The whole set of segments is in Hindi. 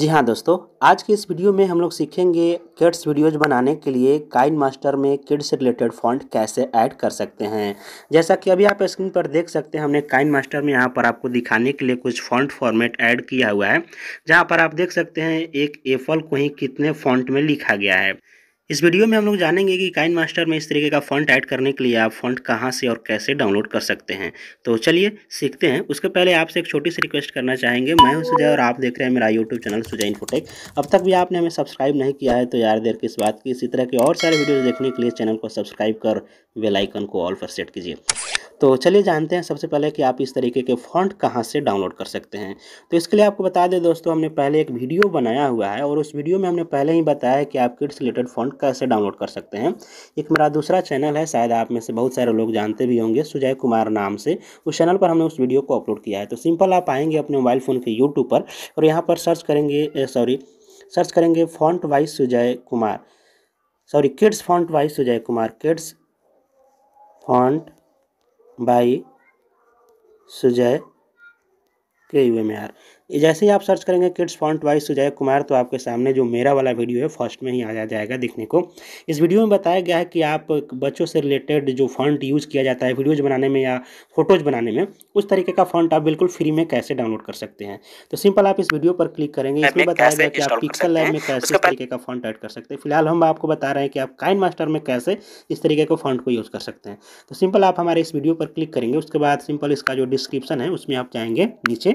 जी हाँ दोस्तों आज के इस वीडियो में हम लोग सीखेंगे किड्स वीडियोज बनाने के लिए काइन मास्टर में किड्स से रिलेटेड फॉन्ट कैसे ऐड कर सकते हैं जैसा कि अभी आप स्क्रीन पर देख सकते हैं हमने काइन मास्टर में यहाँ पर आपको दिखाने के लिए कुछ फॉन्ट फॉर्मेट ऐड किया हुआ है जहाँ पर आप देख सकते हैं एक एफल को ही कितने फॉन्ट में लिखा गया है इस वीडियो में हम लोग जानेंगे कि काइन मास्टर में इस तरीके का फंड ऐड करने के लिए आप फंड कहाँ से और कैसे डाउनलोड कर सकते हैं तो चलिए सीखते हैं उसके पहले आपसे एक छोटी सी रिक्वेस्ट करना चाहेंगे मैं हूं सुजय और आप देख रहे हैं मेरा यूट्यूब चैनल सुजय इन्फोटेक अब तक भी आपने हमें सब्सक्राइब नहीं किया है तो यार देर किस बात की इसी तरह की और सारे वीडियोज़ देखने के लिए चैनल को सब्सक्राइब कर बेलाइकन को ऑल पर सेट कीजिए तो चलिए जानते हैं सबसे पहले कि आप इस तरीके के फॉन्ट कहाँ से डाउनलोड कर सकते हैं तो इसके लिए आपको बता दें दोस्तों हमने पहले एक वीडियो बनाया हुआ है और उस वीडियो में हमने पहले ही बताया है कि आप किड्स रिलेटेड फॉन्ट कैसे डाउनलोड कर सकते हैं एक मेरा दूसरा चैनल है शायद आप में से बहुत सारे लोग जानते भी होंगे सुजय कुमार नाम से उस चैनल पर हमने उस वीडियो को अपलोड किया है तो सिंपल आप आएंगे अपने मोबाइल फ़ोन के यूट्यूब पर और यहाँ पर सर्च करेंगे सॉरी सर्च करेंगे font wise Sujay Kumar sorry kids font wise Sujay Kumar kids font by Sujay K U M R जैसे ही आप सर्च करेंगे kids font wise Sujay Kumar तो आपके सामने जो मेरा वाला वीडियो है फर्स्ट में ही आ जाएगा देखने को इस वीडियो में बताया गया है कि आप बच्चों से रिलेटेड जो फॉन्ट यूज़ किया जाता है वीडियोज़ बनाने में या फोटोज़ बनाने में उस तरीके का फॉन्ट आप बिल्कुल फ्री में कैसे डाउनलोड कर सकते हैं तो सिंपल आप इस वीडियो पर क्लिक करेंगे इसमें बताया गया कि आप पिक्सल लैब में कैसे इस तरीके का फॉन्ट ऐड कर सकते हैं फिलहाल हम आपको बता रहे हैं कि आप काइन मास्टर में कैसे इस तरीके के फॉन्ट को यूज़ कर सकते हैं तो सिंपल आप हमारे इस वीडियो पर क्लिक करेंगे उसके बाद सिंपल इसका जो डिस्क्रिप्शन है उसमें आप जाएंगे नीचे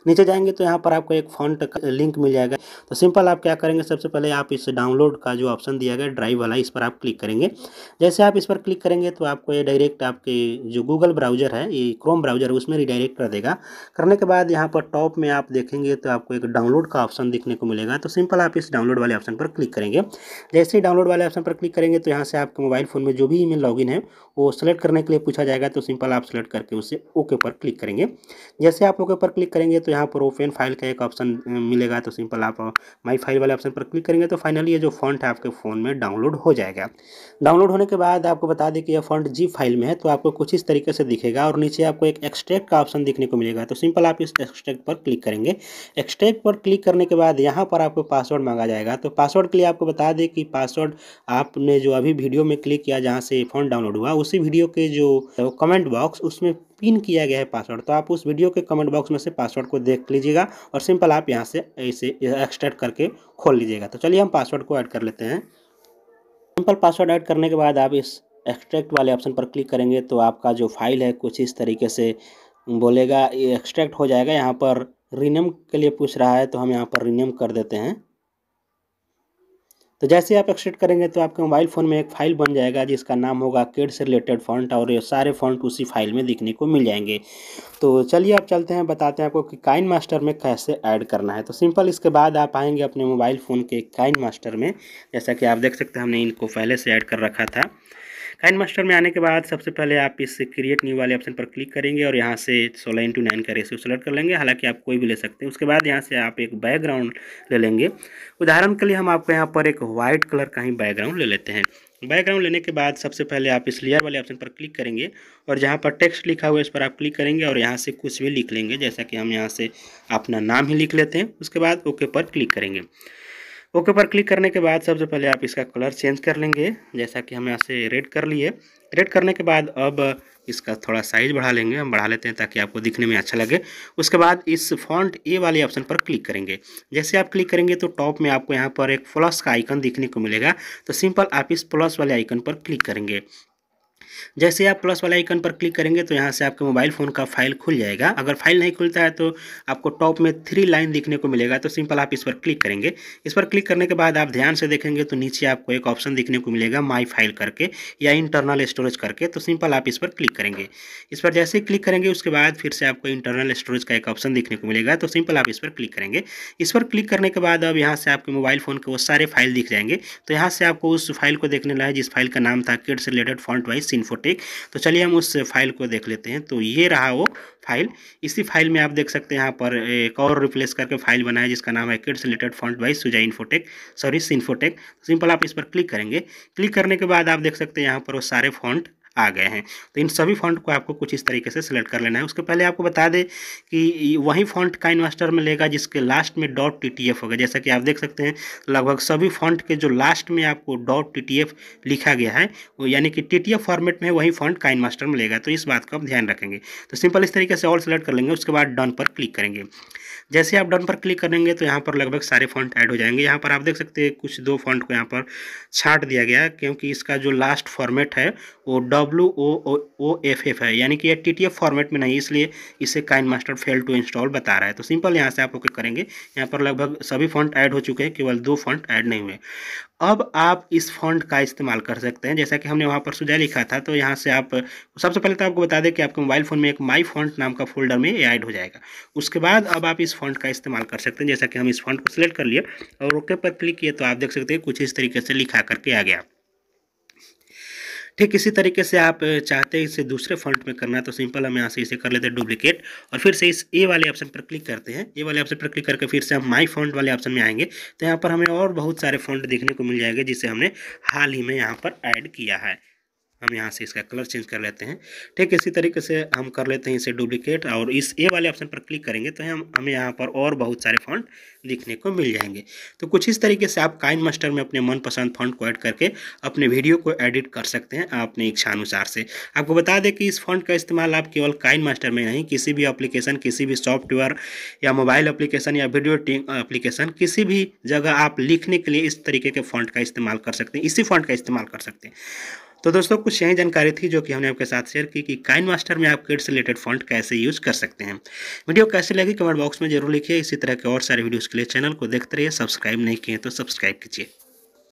नीचे जाएंगे तो यहाँ पर आपको एक फॉन्ट का लिंक मिल जाएगा तो सिंपल आप क्या करेंगे सबसे पहले आप इस डाउनलोड का जो ऑप्शन दिया गया ड्राइव वाला इस पर आप क्लिक करेंगे जैसे आप इस पर क्लिक करेंगे तो आपको ये डायरेक्ट आपके जो गूगल ब्राउजर है ये क्रोम ब्राउजर उसमें रिडायरेक्ट कर देगा करने के बाद यहाँ पर टॉप में आप देखेंगे तो आपको एक डाउनलोड का ऑप्शन दिखने को मिलेगा तो सिंपल आप इस डाउनलोड वाले ऑप्शन पर क्लिक करेंगे जैसे ही डाउनलोड वाले ऑप्शन पर क्लिक करेंगे तो यहाँ से आपके मोबाइल फ़ोन में जो भी ईमेल लॉगिन है वो सेलेक्ट करने के लिए पूछा जाएगा तो सिंपल आप सेलेक्ट करके उसे ओके पर क्लिक करेंगे जैसे आप ओके पर क्लिक करेंगे तो यहाँ पर ओपन फाइल का एक ऑप्शन मिलेगा तो सिंपल आप माई फाइल वाले ऑप्शन पर क्लिक करेंगे तो फाइनली ये जो फंड है आपके फ़ोन में डाउनलोड हो जाएगा डाउनलोड होने के बाद आपको बता दें कि यह फंड जी फाइल में है तो आपको कुछ इस तरीके से दिखेगा और नीचे आपको एक एक्सट्रैक्ट का ऑप्शन दिखने को मिलेगा तो सिंपल आप इस एक्सट्रैक्ट पर क्लिक करेंगे एक्सट्रैक्ट पर क्लिक करने के बाद यहाँ पर आपको पासवर्ड मांगा जाएगा तो पासवर्ड के लिए आपको बता दें कि पासवर्ड आपने जो अभी वीडियो में क्लिक किया जहाँ से फ़ोन डाउनलोड हुआ उसी वीडियो के जो कमेंट बॉक्स उसमें पिन किया गया है पासवर्ड तो आप उस वीडियो के कमेंट बॉक्स में से पासवर्ड को देख लीजिएगा और सिंपल आप यहाँ से ऐसे एक्सट्रैक्ट करके खोल लीजिएगा तो चलिए हम पासवर्ड को ऐड कर लेते हैं सिंपल पासवर्ड ऐड करने के बाद आप इस एक्सट्रैक्ट वाले ऑप्शन पर क्लिक करेंगे तो आपका जो फाइल है कुछ इस तरीके से बोलेगा ये एक्सट्रैक्ट हो जाएगा यहाँ पर रिनेम के लिए पूछ रहा है तो हम यहाँ पर रिनेम कर देते हैं तो जैसे आप एक्सेट करेंगे तो आपके मोबाइल फ़ोन में एक फाइल बन जाएगा जिसका नाम होगा किड से रिलेटेड फॉन्ट और ये सारे फॉन्ट उसी फाइल में दिखने को मिल जाएंगे तो चलिए आप चलते हैं बताते हैं आपको कि काइन मास्टर में कैसे ऐड करना है तो सिंपल इसके बाद आप आएंगे अपने मोबाइल फ़ोन के काइन मास्टर में जैसा कि आप देख सकते हैं हमने इनको पहले से ऐड कर रखा था काइन मास्टर में आने के बाद सबसे पहले आप इस क्रिएट न्यू वाले ऑप्शन पर क्लिक करेंगे और यहाँ से सोलह इंटू नाइन का रेशियो सेलेक्ट कर लेंगे हालांकि आप कोई भी ले सकते हैं उसके बाद यहाँ से आप एक बैकग्राउंड ले लेंगे उदाहरण के लिए हम आपको यहाँ पर एक वाइट कलर का ही बैकग्राउंड ले लेते हैं बैकग्राउंड लेने के बाद सबसे पहले आप इस लेयर वाले ऑप्शन पर क्लिक करेंगे और जहाँ पर टेक्स्ट लिखा हुआ है इस पर आप क्लिक करेंगे और यहाँ से कुछ भी लिख लेंगे जैसा कि हम यहाँ से अपना नाम ही लिख लेते हैं उसके बाद ओके पर क्लिक करेंगे ओके पर क्लिक करने के बाद सबसे पहले आप इसका कलर चेंज कर लेंगे जैसा कि हम यहाँ से रेड कर लिए रेड करने के बाद अब इसका थोड़ा साइज़ बढ़ा लेंगे हम बढ़ा लेते हैं ताकि आपको दिखने में अच्छा लगे उसके बाद इस फॉन्ट ए वाले ऑप्शन पर क्लिक करेंगे जैसे आप क्लिक करेंगे तो टॉप में आपको यहाँ पर एक प्लस का आइकन दिखने को मिलेगा तो सिंपल आप इस प्लस वाले आइकन पर क्लिक करेंगे जैसे आप प्लस वाला आइकन पर क्लिक करेंगे तो यहाँ से आपके मोबाइल फ़ोन का फाइल खुल जाएगा अगर फाइल नहीं खुलता है तो आपको टॉप में थ्री लाइन दिखने को मिलेगा तो सिंपल आप इस पर क्लिक करेंगे इस पर क्लिक करने के बाद आप ध्यान से देखेंगे तो नीचे आपको एक ऑप्शन दिखने को मिलेगा माई फाइल करके या इंटरनल स्टोरेज करके तो सिंपल आप इस पर क्लिक करेंगे इस पर जैसे ही क्लिक करेंगे उसके बाद फिर से आपको इंटरनल स्टोरेज का एक ऑप्शन दिखने को मिलेगा तो सिंपल आप इस पर क्लिक करेंगे इस पर क्लिक करने के बाद अब यहाँ से आपके मोबाइल फ़ोन के वो सारे फाइल दिख जाएंगे तो यहाँ से आपको उस फाइल को देखने लगा जिस फाइल का नाम था kids related font wise Infotech तो चलिए हम उस फाइल को देख लेते हैं तो ये रहा वो फाइल इसी फाइल में आप देख सकते हैं यहाँ पर एक और रिप्लेस करके फाइल बनाया है जिसका नाम है kids related font by Suja Infotech sorry सिन्फोटेक सिंपल आप इस पर क्लिक करेंगे क्लिक करने के बाद आप देख सकते हैं यहाँ पर वो सारे फॉन्ट आ गए हैं तो इन सभी फॉन्ट को आपको कुछ इस तरीके से सिलेक्ट कर लेना है उसके पहले आपको बता दें कि वही फॉन्ट का इन्वेस्टर में लेगा जिसके लास्ट में डॉट टी टी होगा जैसा कि आप देख सकते हैं लगभग सभी फॉन्ट के जो लास्ट में आपको डॉट टी टी लिखा गया है वो यानी कि टी फॉर्मेट में वही फॉन्ट का इन्वेस्टर में लेगा तो इस बात का आप ध्यान रखेंगे तो सिंपल इस तरीके से ऑल सेलेक्ट कर लेंगे उसके बाद डन पर क्लिक करेंगे जैसे आप डन पर क्लिक करेंगे तो यहाँ पर लगभग सारे फॉन्ट ऐड हो जाएंगे यहाँ पर आप देख सकते हैं कुछ दो फॉन्ट को यहाँ पर छाट दिया गया क्योंकि इसका जो लास्ट फॉर्मेट है वो dot W O O F F है यानी कि यह टी टी एफ फॉर्मेट में नहीं इसलिए इसे KineMaster fail to install बता रहा है तो सिंपल यहाँ से आप लोग करेंगे यहाँ पर लगभग सभी फंड ऐड हो चुके हैं केवल दो फंड ऐड नहीं हुए अब आप इस फंड का इस्तेमाल कर सकते हैं जैसा कि हमने वहाँ पर सुझाव लिखा था तो यहाँ से आप सबसे पहले तो आपको बता दें कि आपके मोबाइल फ़ोन में एक माई फंड नाम का फोल्डर में ये ऐड हो जाएगा उसके बाद अब आप इस फंड का इस्तेमाल कर सकते हैं जैसा कि हम इस फंड को सिलेक्ट कर लिए और ओके पर क्लिक किए तो आप देख सकते हैं कुछ इस तरीके से लिखा करके आ गया ठीक इसी तरीके से आप चाहते हैं इसे दूसरे फॉल्ट में करना तो सिंपल हम यहाँ से इसे कर लेते हैं डुप्लीकेट और फिर से इस ए वाले ऑप्शन पर क्लिक करते हैं ए वाले ऑप्शन पर क्लिक करके फिर से हम माई फॉन्ट वाले ऑप्शन में आएंगे तो यहाँ पर हमें और बहुत सारे फॉन्ट देखने को मिल जाएंगे जिसे हमने हाल ही में यहाँ पर ऐड किया है हम यहाँ से इसका कलर चेंज कर लेते हैं ठीक इसी तरीके से हम कर लेते हैं इसे डुप्लीकेट और इस ए वाले ऑप्शन पर क्लिक करेंगे तो हम हमें यहाँ पर और बहुत सारे फंड दिखने को मिल जाएंगे तो कुछ इस तरीके से आप काइन मास्टर में अपने मनपसंद फंड को ऐड करके अपने वीडियो को एडिट कर सकते हैं अपने इच्छानुसार से आपको बता दें कि इस फंड का इस्तेमाल आप केवल काइन मास्टर में नहीं किसी भी अप्लीकेशन किसी भी सॉफ्टवेयर या मोबाइल अप्लीकेशन या वीडियो अप्लीकेशन किसी भी जगह आप लिखने के लिए इस तरीके के फंड का इस्तेमाल कर सकते हैं इसी फंड का इस्तेमाल कर सकते हैं तो दोस्तों कुछ यही जानकारी थी जो कि हमने आपके साथ शेयर की कि काइन मास्टर में आप किड्स रिलेटेड फॉन्ट कैसे यूज़ कर सकते हैं वीडियो कैसे लगी कमेंट बॉक्स में जरूर लिखिए इसी तरह के और सारे वीडियोज़ के लिए चैनल को देखते रहिए सब्सक्राइब नहीं किए तो सब्सक्राइब कीजिए